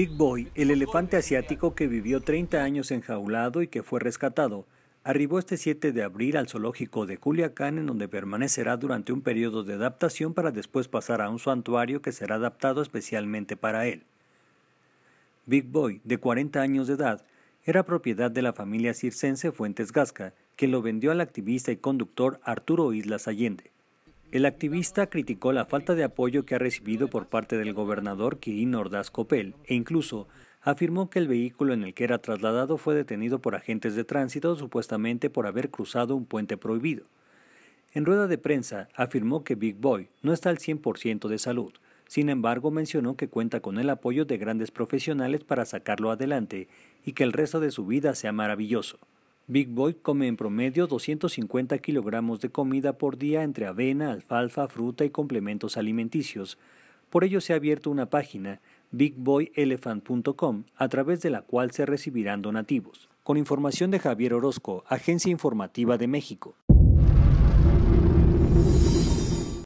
Big Boy, el elefante asiático que vivió 30 años enjaulado y que fue rescatado, arribó este 7 de abril al zoológico de Culiacán en donde permanecerá durante un periodo de adaptación para después pasar a un santuario que será adaptado especialmente para él. Big Boy, de 40 años de edad, era propiedad de la familia circense Fuentes Gasca, que lo vendió al activista y conductor Arturo Islas Allende. El activista criticó la falta de apoyo que ha recibido por parte del gobernador Kirin Ordaz Copel e incluso afirmó que el vehículo en el que era trasladado fue detenido por agentes de tránsito supuestamente por haber cruzado un puente prohibido. En rueda de prensa afirmó que Big Boy no está al 100% de salud. Sin embargo, mencionó que cuenta con el apoyo de grandes profesionales para sacarlo adelante y que el resto de su vida sea maravilloso. Big Boy come en promedio 250 kilogramos de comida por día entre avena, alfalfa, fruta y complementos alimenticios. Por ello se ha abierto una página, bigboyelephant.com, a través de la cual se recibirán donativos. Con información de Javier Orozco, Agencia Informativa de México.